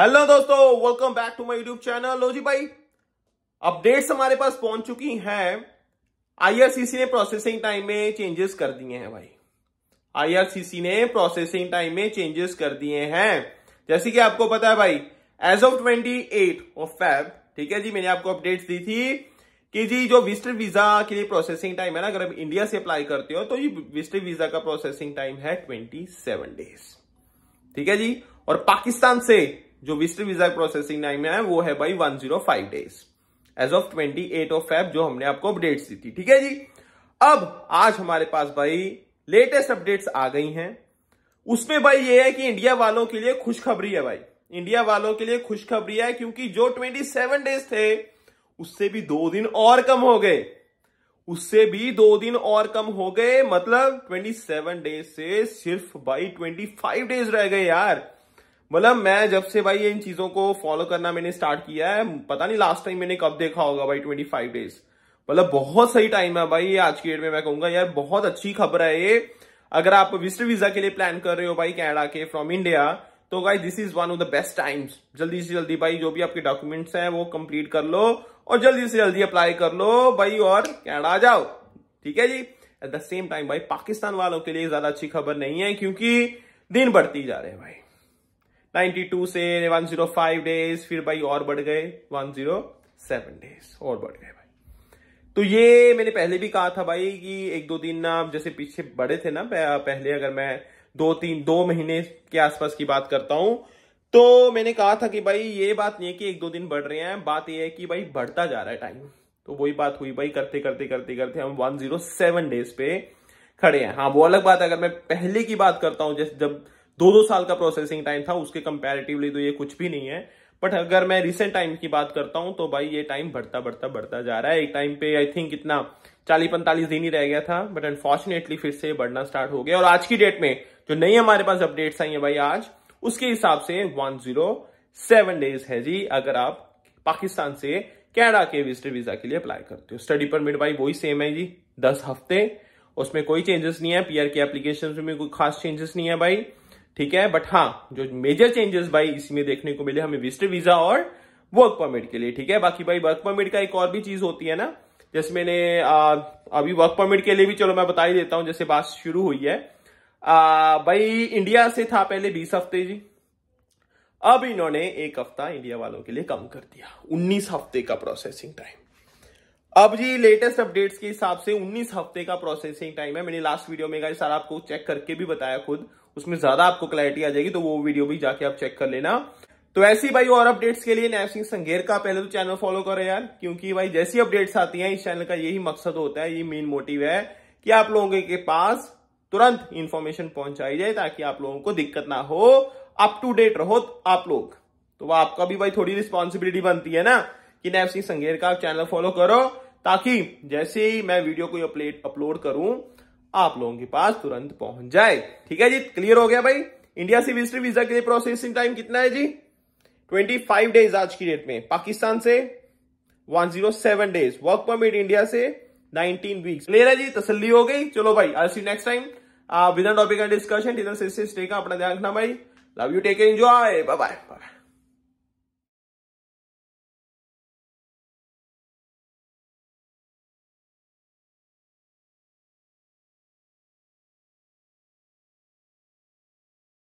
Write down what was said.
hello दोस्तों welcome back to my YouTube channel लो जी भाई अपडेट्स हमारे पास पहुंच चुकी हैं आईआरसीसी ने प्रोसेसिंग टाइम में चेंजेस कर दिए हैं भाई आईआरसीसी ने प्रोसेसिंग टाइम में चेंजेस कर दिए हैं जैसे कि आपको पता है भाई as of twenty eight of Feb ठीक है जी मैंने आपको अपडेट दी थी कि जी जो विस्टर वीजा के लिए प्रोसेसिंग टाइम है ना अगर आप इंडिया से अप्लाई करते हो तो ये विस्टर वीजा का प्रोसेसिंग टाइम है ट्वेंटी सेवन डेज ठीक है जी और पाकिस्तान से जो विस्ट वीजा प्रोसेसिंग टाइम है वो है भाई 105 days as of 28 of Feb जो हमने आपको अपडेट्स दी थी ठीक है जी अब आज हमारे पास भाई लेटेस्ट अपडेट्स आ गई हैं उसमें भाई ये है कि इंडिया वालों के लिए खुशखबरी है भाई इंडिया वालों के लिए खुशखबरी है क्योंकि जो 27 डेज थे उससे भी दो दिन और कम हो गए उससे भी दो दिन और कम हो गए मतलब 27 डेज से सिर्फ भाई 25 डेज रह गए यार मतलब मैं जब से भाई इन चीजों को फॉलो करना मैंने स्टार्ट किया है पता नहीं लास्ट टाइम मैंने कब देखा होगा भाई ट्वेंटी फाइव डेज मतलब बहुत सही टाइम है भाई आज की डेट में मैं कहूंगा यार बहुत अच्छी खबर है ये अगर आप विस्टर वीजा के लिए प्लान कर रहे हो भाई कैनेडा के फ्रॉम इंडिया तो भाई this is one of the best times जल्दी से जल्दी भाई जो भी आपके डॉक्यूमेंट्स हैं वो कंप्लीट कर लो और जल्दी से जल्दी अप्लाई कर लो भाई और कैनेडा आ जाओ ठीक है जी एट द सेम टाइम भाई पाकिस्तान वालों के लिए ज्यादा अच्छी खबर नहीं है क्योंकि दिन बढ़ती जा रहे हैं भाई 92 से 105 डेज फिर भाई और बढ़ गए 107 डेज और बढ़ गए भाई तो ये मैंने पहले भी कहा था भाई कि एक दो दिन ना जैसे पीछे बड़े थे ना पहले अगर मैं दो तीन दो महीने के आसपास की बात करता हूं तो मैंने कहा था कि भाई ये बात नहीं है कि एक दो दिन बढ़ रहे हैं बात यह है कि भाई बढ़ता जा रहा है टाइम तो वही बात हुई भाई करते करते करते करते हम 107 डेज पे खड़े हैं हाँ वो अलग बात है अगर मैं पहले की बात करता हूं जैसे जब दो दो साल का प्रोसेसिंग टाइम था उसके कंपेरेटिवली तो ये कुछ भी नहीं है बट अगर मैं रिसेंट टाइम की बात करता हूं तो भाई ये टाइम बढ़ता बढ़ता बढ़ता जा रहा है एक टाइम पे आई थिंक इतना चालीस पैंतालीस दिन ही रह गया था बट अनफॉर्चुनेटली फिर से बढ़ना स्टार्ट हो गया और आज की डेट में जो नई हमारे पास अपडेट्स आई है भाई आज उसके हिसाब से वन जीरो सेवन डेज है जी अगर आप पाकिस्तान से कैनेडा के विजिटर वीजा के लिए अप्लाई करते हो स्टडी परमिट भाई वही सेम है जी दस हफ्ते उसमें कोई चेंजेस नहीं है पीआर के एप्लीकेशन में कोई खास चेंजेस नहीं है भाई ठीक है बट हाँ जो मेजर चेंजेस भाई इसमें देखने को मिले हमें विजिटर वीजा और वर्क परमिट के लिए ठीक है बाकी भाई वर्क परमिट का एक और भी चीज होती है ना जैसे मैंने अभी वर्क परमिट के लिए भी चलो मैं बता ही देता हूं जैसे बात शुरू हुई है आ, भाई इंडिया से था पहले बीस हफ्ते जी अब इन्होंने एक हफ्ता इंडिया वालों के लिए कम कर दिया उन्नीस हफ्ते का प्रोसेसिंग टाइम अब जी लेटेस्ट अपडेट्स के हिसाब से 19 हफ्ते का प्रोसेसिंग टाइम है मैंने लास्ट वीडियो में सारा आपको चेक करके भी बताया खुद उसमें ज्यादा आपको क्लैरिटी आ जाएगी तो वो वीडियो भी जाके आप चेक कर लेना तो ऐसी भाई और अपडेट्स के लिए नैसिंग सिंह संघेर का पहले तो चैनल फॉलो करो यार क्योंकि भाई जैसी अपडेट्स आती हैं इस चैनल का यही मकसद होता है ये मेन मोटिव है कि आप लोगों के पास तुरंत इंफॉर्मेशन पहुंचाई जाए ताकि आप लोगों को दिक्कत ना हो अप टू डेट रहो आप लोग तो वह आपका भी भाई थोड़ी रिस्पॉन्सिबिलिटी बनती है ना कि सिंह संगेर का चैनल फॉलो करो ताकि जैसे ही मैं वीडियो को अपलोड करूं आप लोगों के पास तुरंत पहुंच जाए ठीक है जी क्लियर हो गया भाई इंडिया से विजिटर वीजा के लिए प्रोसेसिंग टाइम कितना है जी 25 डेज आज की डेट में पाकिस्तान से 107 डेज वर्क परमिट इंडिया से 19 वीक्स क्लियर है जी तसल्ली हो गई चलो भाई I see next time with topic and discussion डिनर से का अपना ध्यान रखना भाई love you take enjoy bye bye